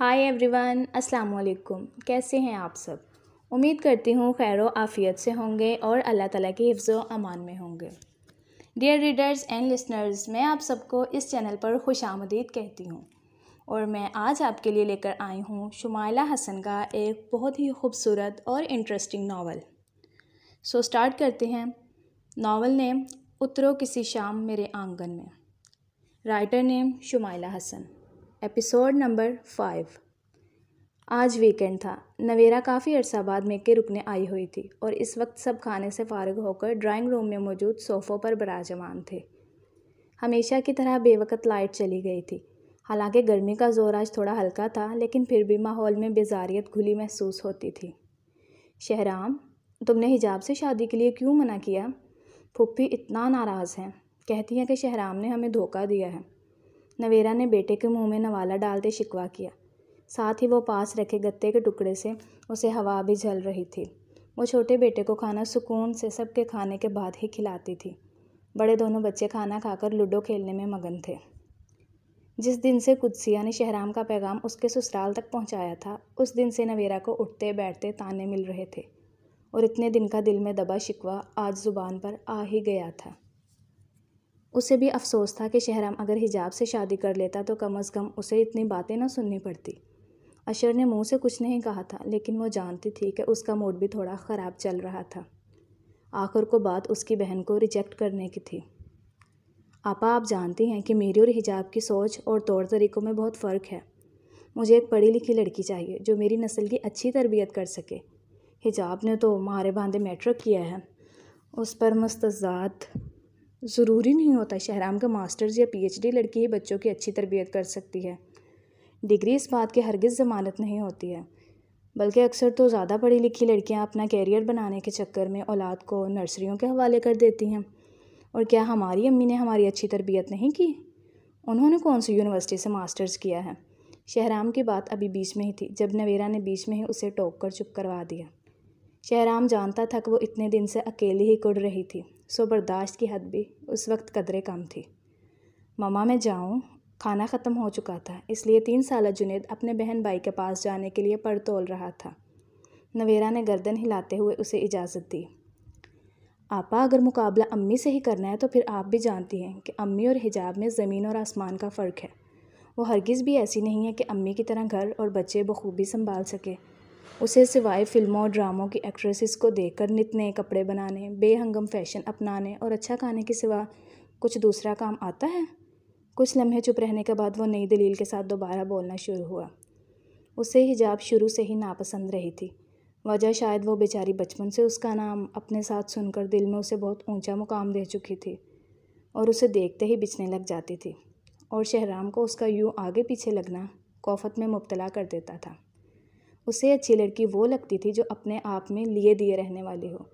hi everyone अस्सलाम वालेकुम कैसे हैं आप सब उम्मीद करती हूँ खैर आफ़ियत से होंगे और अल्लाह ताला के हिफ्ज़ अमान में होंगे डियर रीडर्स एंड लिसनर्स मैं आप सबको इस चैनल पर खुश आमदीद कहती हूँ और मैं आज आपके लिए लेकर आई हूँ शुमाला हसन का एक बहुत ही खूबसूरत और इंटरेस्टिंग नावल सो स्टार्ट करते हैं नावल नेम उतरो किसी शाम मेरे आंगन में writer name Shumaila Hasan episode number five आज वीकेंड था नवेरा काफ़ी अरसा बाद मेके के रुकने आई हुई थी और इस वक्त सब खाने से फारग होकर ड्राइंग रूम में मौजूद सोफ़ों पर बराजमान थे हमेशा की तरह बेवकत लाइट चली गई थी हालांकि गर्मी का जोर आज थोड़ा हल्का था लेकिन फिर भी माहौल में बेजारियत घुली महसूस होती थी शहराम तुमने हिजाब से शादी के लिए क्यों मना किया फुप्पी इतना नाराज़ हैं कहती हैं कि शहराम ने हमें धोखा दिया है नवेरा ने बेटे के मुंह में नवाला डालते शिकवा किया साथ ही वो पास रखे गत्ते के टुकड़े से उसे हवा भी झल रही थी वो छोटे बेटे को खाना सुकून से सबके खाने के बाद ही खिलाती थी बड़े दोनों बच्चे खाना खाकर लूडो खेलने में मगन थे जिस दिन से कुदसिया ने शहराम का पैगाम उसके ससुराल तक पहुंचाया था उस दिन से नवेरा को उठते बैठते ताने मिल रहे थे और इतने दिन का दिल में दबा शिकवा आज ज़ुबान पर आ ही गया था उसे भी अफसोस था कि शहराम अगर हिजाब से शादी कर लेता तो कम अज़ कम उसे इतनी बातें ना सुननी पड़ती अशर ने मुंह से कुछ नहीं कहा था लेकिन वो जानती थी कि उसका मूड भी थोड़ा ख़राब चल रहा था आखिर को बात उसकी बहन को रिजेक्ट करने की थी आपा आप जानती हैं कि मेरी और हिजाब की सोच और तौर तरीक़ों में बहुत फ़र्क है मुझे एक पढ़ी लिखी लड़की चाहिए जो मेरी नस्ल की अच्छी तरबियत कर सके हिजाब ने तो मारे बांधे मैट्रिक किया है उस पर मस्तजात ज़रूरी नहीं होता शहराम का मास्टर्स या पीएचडी लड़की ही बच्चों की अच्छी तरबियत कर सकती है डिग्री इस बात की हरगिज़ ज़मानत नहीं होती है बल्कि अक्सर तो ज़्यादा पढ़ी लिखी लड़कियां अपना कैरियर बनाने के चक्कर में औलाद को नर्सरियों के हवाले कर देती हैं और क्या हमारी अम्मी ने हमारी अच्छी तरबियत नहीं की उन्होंने कौन सी यूनिवर्सिटी से मास्टर्स किया है शहराम की बात अभी बीच में ही थी जब नवेरा ने बीच में ही उसे टोक कर चुप करवा दिया शहराम जानता था कि वो इतने दिन से अकेली ही कुड़ रही थी सो बर्दाश्त की हद भी उस वक्त कदरे कम थी ममा मैं जाऊँ खाना ख़त्म हो चुका था इसलिए तीन साल जुनेद अपने बहन भाई के पास जाने के लिए पड़ तोल रहा था नवेरा ने गर्दन हिलाते हुए उसे इजाज़त दी आपा अगर मुकाबला अम्मी से ही करना है तो फिर आप भी जानती हैं कि अम्मी और हिजाब में ज़मीन और आसमान का फ़र्क है वो हरगिज़ भी ऐसी नहीं है कि अम्मी की तरह घर और बच्चे बखूबी संभाल सके उसे सिवाय फ़िल्मों और ड्रामों की एक्ट्रेसेस को देखकर नित नए कपड़े बनाने बेहंगम फ़ैशन अपनाने और अच्छा खाने के सिवा कुछ दूसरा काम आता है कुछ लम्हे चुप रहने के बाद वो नई दलील के साथ दोबारा बोलना शुरू हुआ उसे हिजाब शुरू से ही नापसंद रही थी वजह शायद वो बेचारी बचपन से उसका नाम अपने साथ सुनकर दिल में उसे बहुत ऊंचा मुकाम दे चुकी थी और उसे देखते ही बिछने लग जाती थी और शहराम को उसका यूँ आगे पीछे लगना कौफत में मुबतला कर देता था उसे अच्छी लड़की वो लगती थी जो अपने आप में लिए दिए रहने वाली हो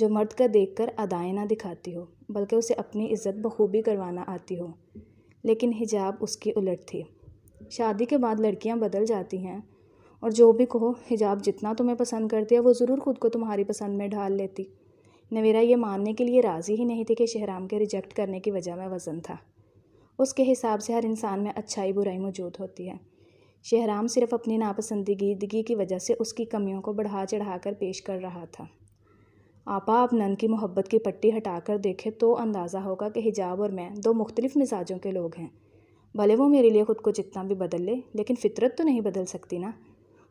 जो मर्द का देख कर अदाएँ ना दिखाती हो बल्कि उसे अपनी इज्जत बखूबी करवाना आती हो लेकिन हिजाब उसकी उलट थी शादी के बाद लड़कियां बदल जाती हैं और जो भी कहो हिजाब जितना तुम्हें पसंद करती है वो ज़रूर खुद को तुम्हारी पसंद में ढाल लेती नवेरा ये मानने के लिए राज़ी ही नहीं थी कि शहराम के रिजेक्ट करने की वजह में वज़न था उसके हिसाब से हर इंसान में अच्छाई बुराई मौजूद होती है शहराम सिर्फ अपनी नापसंदीदगी की वजह से उसकी कमियों को बढ़ा चढ़ा कर पेश कर रहा था आपा आप नन की मोहब्बत की पट्टी हटाकर देखें तो अंदाज़ा होगा कि हिजाब और मैं दो मुख्तलिफ़ मिजाजों के लोग हैं भले वो मेरे लिए ख़ुद को जितना भी बदल ले लेकिन फितरत तो नहीं बदल सकती ना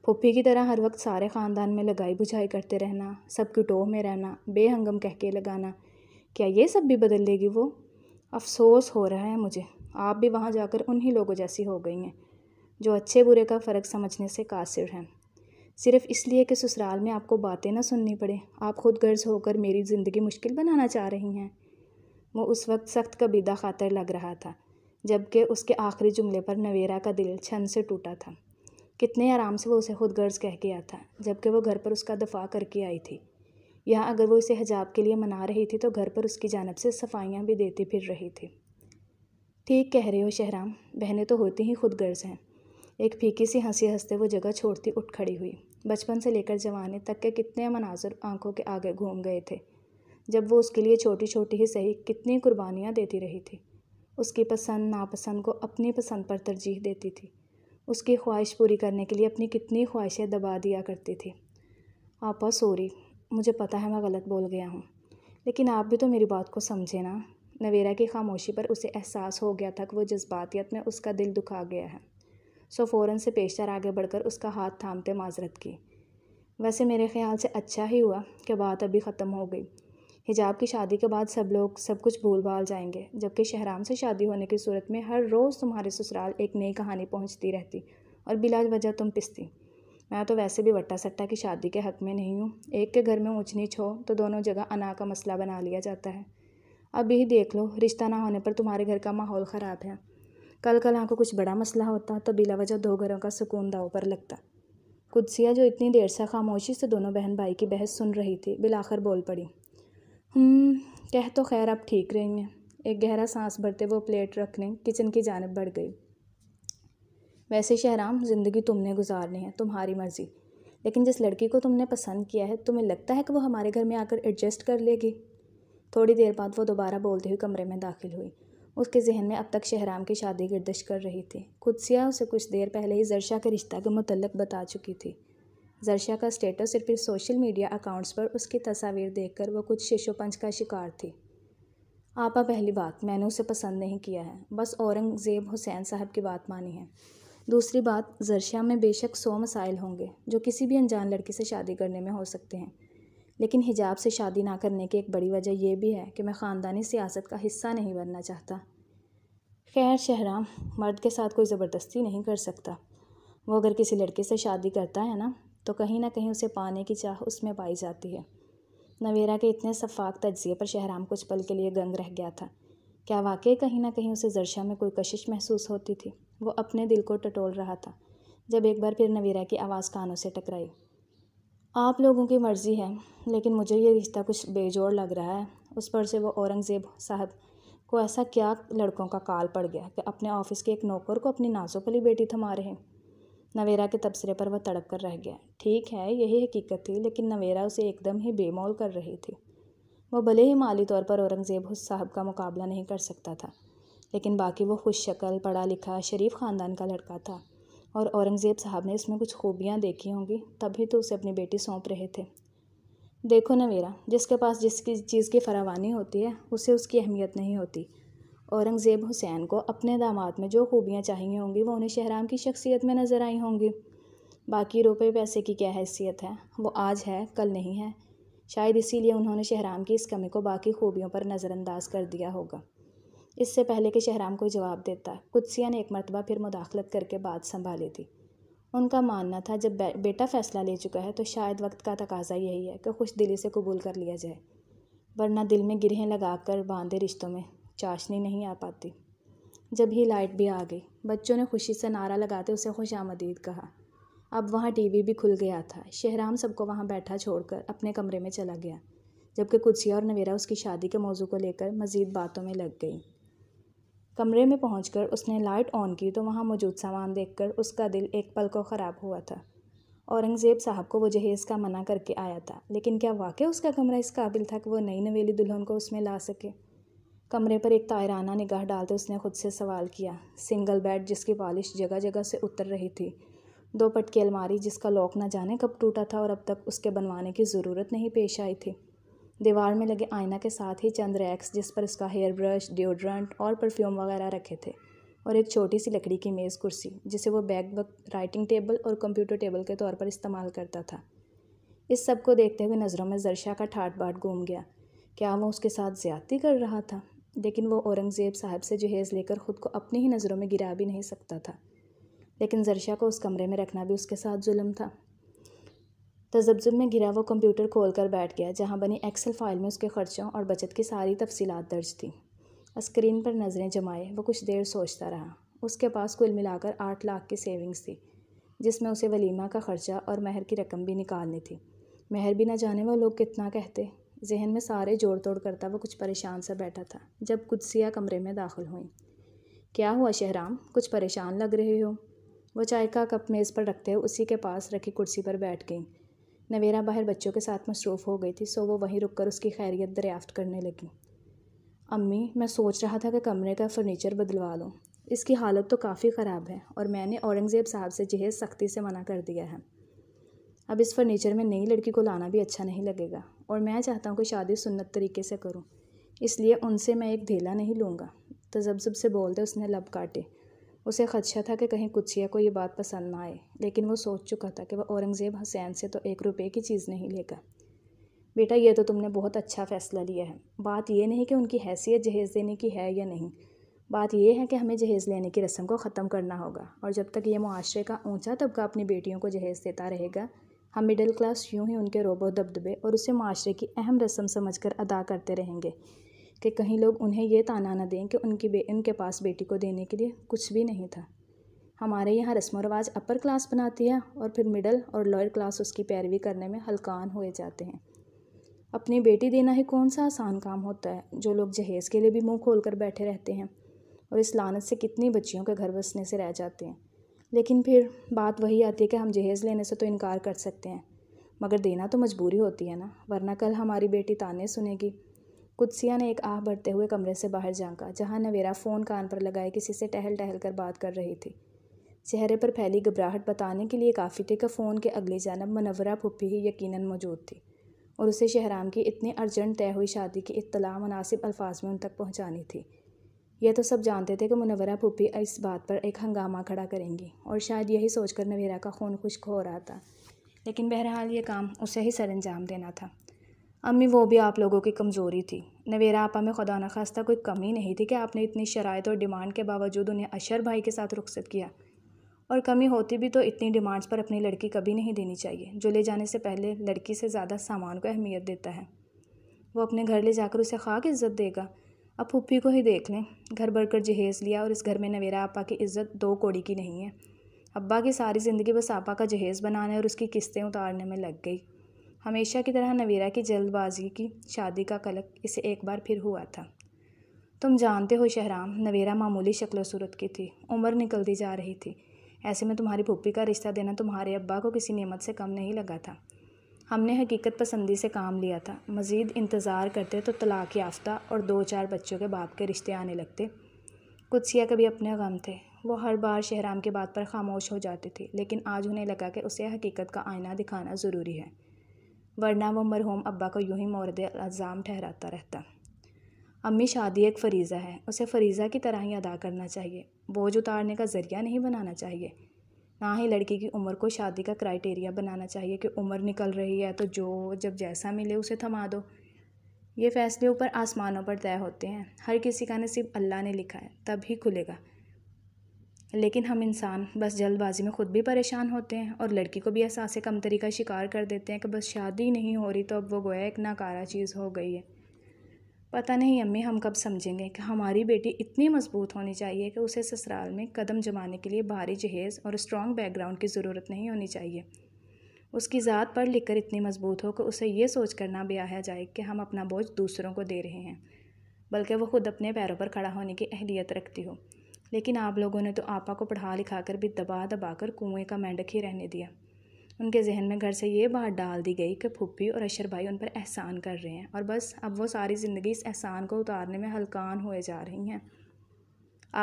फुप्पी की तरह हर वक्त सारे ख़ानदान में लगाई बुझाई करते रहना सबकी टोह में रहना बेहंगम कह के लगाना क्या ये सब भी बदल लेगी वो अफसोस हो रहा है मुझे आप भी वहाँ जाकर उन्हीं लोगों जैसी हो गई हैं जो अच्छे बुरे का फ़र्क समझने से कासिर हैं सिर्फ इसलिए कि ससुराल में आपको बातें ना सुननी पड़े आप खुद गर्ज होकर मेरी ज़िंदगी मुश्किल बनाना चाह रही हैं वो उस वक्त सख्त कबीदा खातर लग रहा था जबकि उसके आखिरी जुमले पर नवेरा का दिल छन से टूटा था कितने आराम से वो उसे खुद गर्ज कह के था जबकि वो घर पर उसका दफा करके आई थी यहाँ अगर वो इसे हजाब के लिए मना रही थी तो घर पर उसकी जानब से सफाइयाँ भी देती फिर रही थी ठीक कह रहे हो शहराम बहनें तो होती ही खुद गर्ज हैं एक फीकी सी हंसी हंसते वो जगह छोड़ती उठ खड़ी हुई बचपन से लेकर जवानी तक के कितने मनाजर आंखों के आगे घूम गए थे जब वो उसके लिए छोटी छोटी ही सही कितनी कुर्बानियाँ देती रही थी उसकी पसंद नापसंद को अपनी पसंद पर तरजीह देती थी उसकी ख्वाहिश पूरी करने के लिए अपनी कितनी ख्वाहिशें दबा दिया करती थी आपा सॉरी मुझे पता है मैं गलत बोल गया हूँ लेकिन आप भी तो मेरी बात को समझे ना नवेरा की खामोशी पर उसे एहसास हो गया था कि वो जज्बातियत में उसका दिल दुखा गया है सो फ़ौरन से पेशर आगे बढ़कर उसका हाथ थामते माजरत की वैसे मेरे ख्याल से अच्छा ही हुआ कि बात अभी ख़त्म हो गई हिजाब की शादी के बाद सब लोग सब कुछ भूल भाल जाएंगे जबकि शहराम से शादी होने की सूरत में हर रोज़ तुम्हारे ससुराल एक नई कहानी पहुंचती रहती और बिलाज वजह तुम पिसती मैं तो वैसे भी वट्टा सट्टा की शादी के हक़ में नहीं हूँ एक के घर में ऊँच नीच हो तो दोनों जगह अना का मसला बना लिया जाता है अभी देख लो रिश्ता ना होने पर तुम्हारे घर का माहौल ख़राब है कल कल आपको कुछ बड़ा मसला होता तो बिला वजह दो घरों का सुकून दाव पर लगता कुदसिया जो इतनी देर से खामोशी से दोनों बहन भाई की बहस सुन रही थी बिलाखर बोल पड़ी हम्म, कह तो खैर आप ठीक रहेंगे एक गहरा सांस भरते वो प्लेट रखने किचन की जानब बढ़ गई वैसे शहराम ज़िंदगी तुमने गुजारनी है तुम्हारी मर्ज़ी लेकिन जिस लड़की को तुमने पसंद किया है तुम्हें लगता है कि वो हमारे घर में आकर एडजस्ट कर लेगी थोड़ी देर बाद वो दोबारा बोलते हुए कमरे में दाखिल हुई उसके जहन में अब तक शहराम की शादी गर्दश कर रही थी खुदसिया उसे कुछ देर पहले ही जरशा के रिश्ता के मतलब बता चुकी थी जरशा का स्टेटस सिर्फ सोशल मीडिया अकाउंट्स पर उसकी तस्वीर देखकर वह कुछ शिशोपंच का शिकार थी आपा पहली बात मैंने उसे पसंद नहीं किया है बस औरंगज़ेब हुसैन साहब की बात मानी है दूसरी बात जरशा में बेशक सौ मसाइल होंगे जो किसी भी अनजान लड़की से शादी करने में हो सकते हैं लेकिन हिजाब से शादी ना करने की एक बड़ी वजह यह भी है कि मैं ख़ानदानी सियासत का हिस्सा नहीं बनना चाहता खैर शहराम मर्द के साथ कोई ज़बरदस्ती नहीं कर सकता वो अगर किसी लड़के से शादी करता है ना तो कहीं ना कहीं उसे पाने की चाह उसमें पाई जाती है नवेरा के इतने शफाक तजिए पर शहराम कुछ पल के लिए गंग रह गया था क्या वाकई कहीं ना कहीं उसे जरशा में कोई कशिश महसूस होती थी वो अपने दिल को टटोल रहा था जब एक बार फिर नवेरा की आवाज़ कानों से टकराई आप लोगों की मर्ज़ी है लेकिन मुझे ये रिश्ता कुछ बेजोड़ लग रहा है उस पर से वो औरंगज़ेब साहब को ऐसा क्या लड़कों का काल पड़ गया कि अपने ऑफिस के एक नौकर को अपनी नाजुकली बेटी थमा रहे नवेरा के तबसरे पर वह तड़प कर रह गया ठीक है यही हकीकत थी लेकिन नवेरा उसे एकदम ही बेमौल कर रही थी वह भले ही माली तौर पर औरंगज़ेब साहब का मुकाबला नहीं कर सकता था लेकिन बाकी वो खुश शक्ल पढ़ा लिखा शरीफ ख़ानदान का लड़का था और औरंगज़ेब साहब ने इसमें कुछ खूबियाँ देखी होंगी तभी तो उसे अपनी बेटी सौंप रहे थे देखो ना मेरा जिसके पास जिसकी चीज़ की फरावानी होती है उसे उसकी अहमियत नहीं होती औरंगज़ेब हुसैन को अपने दामाद में जो खूबियाँ चाहिए होंगी वो उन्हें शहराम की शख्सियत में नज़र आई होंगी बाकी रुपये पैसे की क्या हैसियत है वो आज है कल नहीं है शायद इसीलिए उन्होंने शहराम की इस कमी को बाकी खूबियों पर नज़रअंदाज कर दिया होगा इससे पहले कि शहराम कोई जवाब देता कुदसिया ने एक मरतबा फिर मुदाखलत करके बात संभाली थी उनका मानना था जब बेटा फ़ैसला ले चुका है तो शायद वक्त का तकाजा यही है कि खुश दिली से कबूल कर लिया जाए वरना दिल में गिरहें लगा कर बांधे रिश्तों में चाशनी नहीं आ पाती जब ही लाइट भी आ गई बच्चों ने खुशी से नारा लगाते उसे खुश आमदीद कहा अब वहाँ टीवी भी खुल गया था शहराम सबको वहाँ बैठा छोड़कर अपने कमरे में चला गया जबकि कुदसिया और नवेरा उसकी शादी के मौजू को लेकर मज़ीद बातों में लग गई कमरे में पहुंचकर उसने लाइट ऑन की तो वहाँ मौजूद सामान देखकर उसका दिल एक पल को ख़राब हुआ था औरंगज़ेब साहब को वो जहेज़ का मना करके आया था लेकिन क्या वाकई उसका कमरा इस काबिल था कि वो नई नवेली दुल्हन को उसमें ला सके कमरे पर एक तायराना निगाह डालते उसने खुद से सवाल किया सिंगल बेड जिसकी पॉलिश जगह जगह से उतर रही थी दो पटकी अलमारी जिसका लॉक ना जाने कब टूटा था और अब तक उसके बनवाने की ज़रूरत नहीं पेश आई थी दीवार में लगे आईना के साथ ही चंद रैक्स जिस पर उसका हेयर ब्रश डिओड्रेंट और परफ्यूम वगैरह रखे थे और एक छोटी सी लकड़ी की मेज़ कुर्सी जिसे वो बैग वक्त राइटिंग टेबल और कंप्यूटर टेबल के तौर पर इस्तेमाल करता था इस सब को देखते हुए नज़रों में जरशा का ठाट बाट घूम गया क्या वो उसके साथ ज़्यादती कर रहा था लेकिन वो औरंगज़ेब साहब से जहेज़ लेकर ख़ुद को अपनी ही नज़रों में गिरा भी नहीं सकता था लेकिन जरशा को उस कमरे में रखना भी उसके साथ जुल्म था तजब्जुब में घिरा वो कंप्यूटर खोल कर बैठ गया जहाँ बनी एक्सेल फाइल में उसके खर्चों और बचत की सारी तफसीत दर्ज थी स्क्रीन पर नज़रें जमाए वो कुछ देर सोचता रहा उसके पास कुल मिलाकर आठ लाख की सेविंग्स थी जिसमें उसे वलीमा का ख़र्चा और महर की रकम भी निकालनी थी महर भी ना जाने वो लोग कितना कहते जहन में सारे जोड़ तोड़ करता वो कुछ परेशान सा बैठा था जब कुदसिया कमरे में दाखिल हुई क्या हुआ शहराम कुछ परेशान लग रहे हो वो चाय का कप मेज़ पर रखते हुए उसी के पास रखी कुर्सी पर बैठ गई नवेरा बाहर बच्चों के साथ मसरूफ़ हो गई थी सो वो वहीं रुक कर उसकी खैरियत दरियाफ्त करने लगी अम्मी मैं सोच रहा था कि कमरे का फ़र्नीचर बदलवा लूँ इसकी हालत तो काफ़ी ख़राब है और मैंने औरंगज़ेब साहब से जहेज़ सख्ती से मना कर दिया है अब इस फर्नीचर में नई लड़की को लाना भी अच्छा नहीं लगेगा और मैं चाहता हूँ कि शादी सुन्नत तरीके से करूँ इसलिए उनसे मैं एक ढेला नहीं लूँगा तजब्ज़ब से बोलते उसने लब काटे उसे खदशा अच्छा था कि कहीं कुछिया को ये बात पसंद ना आए लेकिन वो सोच चुका था कि वह औरंगज़ेब हसैन से तो एक रुपये की चीज़ नहीं लेगा बेटा ये तो तुमने बहुत अच्छा फ़ैसला लिया है बात यह नहीं कि उनकी हैसियत जहेज़ देने की है या नहीं बात यह है कि हमें जहेज़ लेने की रस्म को ख़त्म करना होगा और जब तक ये मुआरे का ऊंचा तबका अपनी बेटियों को जहेज़ देता रहेगा हम मिडिल क्लास यूं ही उनके रोबो दबदबे और उसे माशरे की अहम रस्म समझकर अदा करते रहेंगे कि कहीं लोग उन्हें ये ताना न दें कि उनकी बे उनके पास बेटी को देने के लिए कुछ भी नहीं था हमारे यहाँ रस्म रवाज अपर क्लास बनाती है और फिर मिडल और लोअर क्लास उसकी पैरवी करने में हल्कान हुए जाते हैं अपनी बेटी देना ही कौन सा आसान काम होता है जो लोग जहेज़ के लिए भी मुंह खोल कर बैठे रहते हैं और इस लानत से कितनी बच्चियों के घर बसने से रह जाते हैं लेकिन फिर बात वही आती है कि हम जहेज़ लेने से तो इनकार कर सकते हैं मगर देना तो मजबूरी होती है ना वरना कल हमारी बेटी ताने सुनेगी कुत्सिया ने एक आह भरते हुए कमरे से बाहर झांका जहाँ नवेरा फ़ोन कान पर लगाए किसी से टहल टहल कर बात कर रही थी चेहरे पर फैली घबराहट बताने के लिए काफ़ी थे कि फ़ोन के अगली जानब मनवरा पुप्पी ही यकीन मौजूद थी और उसे शहराम की इतनी अर्जेंट तय हुई शादी की इतला मुनासिब अल्फाज में उन तक पहुँचानी थी यह तो सब जानते थे कि मुनवरा पुप्पी इस बात पर एक हंगामा खड़ा करेंगी और शायद यही सोचकर नवेरा का खून खुश्क हो रहा था लेकिन बहरहाल ये काम उसे ही अंजाम देना था अम्मी वो भी आप लोगों की कमज़ोरी थी नवेरा आपा में खुदा न खास्ता कोई कमी नहीं थी कि आपने इतनी शरात और डिमांड के बावजूद उन्हें अशर भाई के साथ रुखसत किया और कमी होती भी तो इतनी डिमांड्स पर अपनी लड़की कभी नहीं देनी चाहिए जो ले जाने से पहले लड़की से ज़्यादा सामान को अहमियत देता है वो अपने घर ले जाकर उसे खाक इज़्ज़त देगा अब पुप्पी को ही देख लें घर कर जहेज़ लिया और इस घर में नवेरा आपा की इज़्ज़त दो कोड़ी की नहीं है अब्बा की सारी ज़िंदगी बस आपा का जहेज़ बनाने और उसकी किस्तें उतारने में लग गई हमेशा की तरह नवेरा की जल्दबाजी की शादी का कलक इसे एक बार फिर हुआ था तुम जानते हो शहराम नवेरा मामूली शक्ल सूरत की थी उम्र निकलती जा रही थी ऐसे में तुम्हारी भूपी का रिश्ता देना तुम्हारे अब्बा को किसी नेमत से कम नहीं लगा था हमने हकीकत पसंदी से काम लिया था मज़ीद इंतज़ार करते तो तलाक याफ्ता और दो चार बच्चों के बाप के रिश्ते आने लगते सिया कभी अपने गम थे वो हर बार शहराम की बात पर खामोश हो जाती थी लेकिन आज उन्हें लगा कि उसे हकीकत का आईना दिखाना ज़रूरी है वरना वो मरहूम अब्बा को यूं ही मोरद अज़ाम ठहराता रहता अम्मी शादी एक फरीज़ा है उसे फरीज़ा की तरह ही अदा करना चाहिए बोझ उतारने का ज़रिया नहीं बनाना चाहिए ना ही लड़की की उम्र को शादी का क्राइटेरिया बनाना चाहिए कि उम्र निकल रही है तो जो जब जैसा मिले उसे थमा दो ये फैसले ऊपर आसमानों पर तय होते हैं हर किसी का नसीब अल्लाह ने लिखा है तब ही खुलेगा लेकिन हम इंसान बस जल्दबाजी में ख़ुद भी परेशान होते हैं और लड़की को भी एहसास कमतरी का शिकार कर देते हैं कि बस शादी नहीं हो रही तो अब वो गोया एक नाकारा चीज़ हो गई है पता नहीं अम्मी हम कब समझेंगे कि हमारी बेटी इतनी मजबूत होनी चाहिए कि उसे ससुराल में कदम जमाने के लिए भारी जहेज़ और स्ट्रॉन्ग बैकग्राउंड की ज़रूरत नहीं होनी चाहिए उसकी ज़ात पढ़ लिख कर इतनी मजबूत हो कि उसे ये सोच कर ना ब्याह जाए कि हम अपना बोझ दूसरों को दे रहे हैं बल्कि वो खुद अपने पैरों पर खड़ा होने की अहलियत रखती हो लेकिन आप लोगों ने तो आपा को पढ़ा लिखा कर भी दबा दबा कर कुएँ का मेंढक ही रहने दिया उनके जहन में घर से ये बात डाल दी गई कि फुप्पी और अशर भाई उन पर एहसान कर रहे हैं और बस अब वो सारी ज़िंदगी इस एहसान को उतारने में हलकान होए जा रही हैं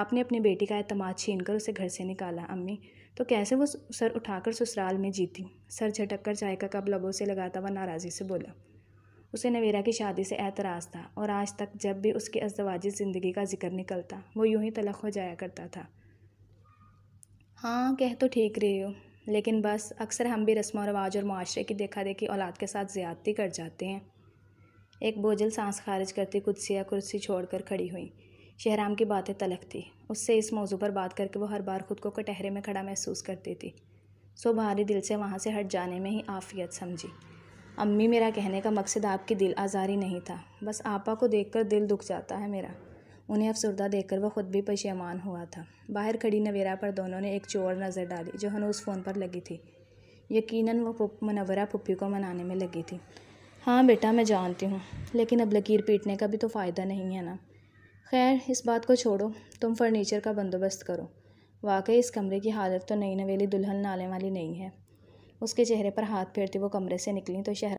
आपने अपनी बेटी का अतमाद छीन कर उसे घर से निकाला अम्मी तो कैसे वो सर उठाकर ससुराल में जीती सर झटक कर चाय का कब लबों से लगाता हुआ नाराज़ी से बोला उसे नवेरा की शादी से एतराज़ था और आज तक जब भी उसकी अजवाजी ज़िंदगी का जिक्र निकलता वो यूं ही तलख हो जाया करता था हाँ कह तो ठीक रही हो लेकिन बस अक्सर हम भी रस्म रवाज और माशरे की देखा देखी औलाद के साथ ज़्यादती कर जाते हैं एक बोझल सांस खारिज करती कुदसिया कुर्सी छोड़कर खड़ी हुई शहराम की बातें तलख थी उससे इस मौजू पर बात करके वो हर बार खुद को कटहरे में खड़ा महसूस करती थी सो भारी दिल से वहाँ से हट जाने में ही आफियत समझी अम्मी मेरा कहने का मकसद आपकी दिल आज़ारी नहीं था बस आपा को देखकर दिल दुख जाता है मेरा उन्हें अफसरदा देखकर वह ख़ुद भी पशेमान हुआ था बाहर खड़ी नवेरा पर दोनों ने एक चोर नज़र डाली जो उस फ़ोन पर लगी थी यकीनन वह पुप, मनवरा पुप्पी को मनाने में लगी थी हाँ बेटा मैं जानती हूँ लेकिन अब लकीर पीटने का भी तो फ़ायदा नहीं है ना खैर इस बात को छोड़ो तुम फर्नीचर का बंदोबस्त करो वाकई इस कमरे की हालत तो नई नवेली दुल्हन नाले वाली नहीं है उसके चेहरे पर हाथ फेरती वो कमरे से निकली तो शहर